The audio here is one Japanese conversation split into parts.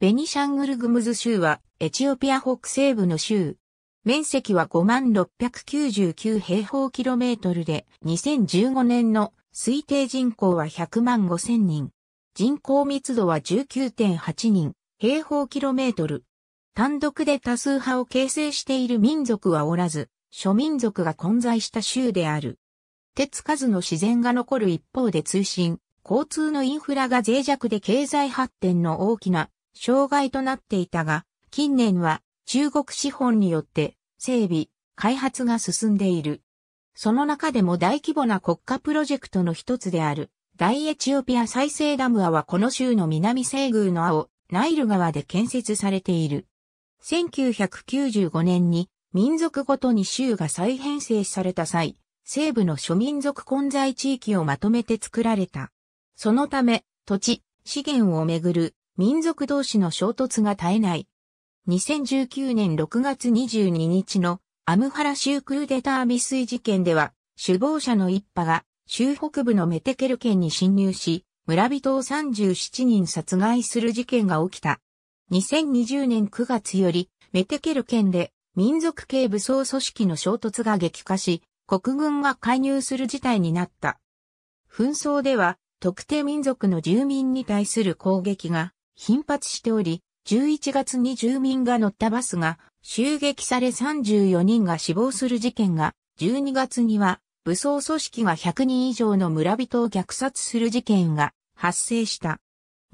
ベニシャングルグムズ州はエチオピア北西部の州。面積は5699平方キロメートルで2015年の推定人口は100万5000人。人口密度は19.8人平方キロメートル。単独で多数派を形成している民族はおらず、諸民族が混在した州である。手つかずの自然が残る一方で通信、交通のインフラが脆弱で経済発展の大きな障害となっていたが、近年は中国資本によって整備、開発が進んでいる。その中でも大規模な国家プロジェクトの一つである、大エチオピア再生ダムアはこの州の南西宮の青、ナイル川で建設されている。1995年に民族ごとに州が再編成された際、西部の諸民族混在地域をまとめて作られた。そのため、土地、資源をめぐる民族同士の衝突が絶えない。2019年6月22日のアムハラ州クーデター未遂事件では、首謀者の一派が州北部のメテケル県に侵入し、村人を37人殺害する事件が起きた。2020年9月より、メテケル県で民族系武装組織の衝突が激化し、国軍が介入する事態になった。紛争では、特定民族の住民に対する攻撃が頻発しており、11月に住民が乗ったバスが襲撃され34人が死亡する事件が、12月には武装組織が100人以上の村人を虐殺する事件が発生した。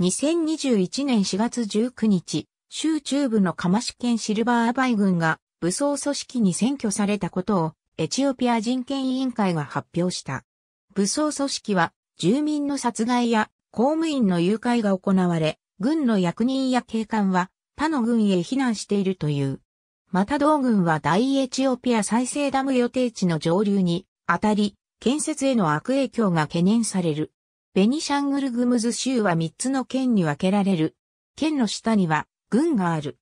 2021年4月19日、州中部のカマシ県シルバーアバイ軍が武装組織に占拠されたことをエチオピア人権委員会が発表した。武装組織は住民の殺害や公務員の誘拐が行われ、軍の役人や警官は他の軍へ避難しているという。また同軍は大エチオピア再生ダム予定地の上流に当たり、建設への悪影響が懸念される。ベニシャングルグムズ州は3つの県に分けられる。県の下には軍がある。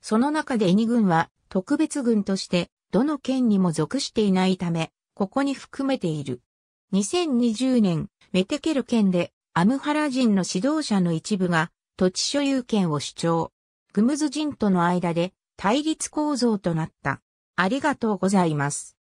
その中で2軍は特別軍としてどの県にも属していないため、ここに含めている。2020年、メテケル県でアムハラ人の指導者の一部が土地所有権を主張。グムズ人との間で対立構造となった。ありがとうございます。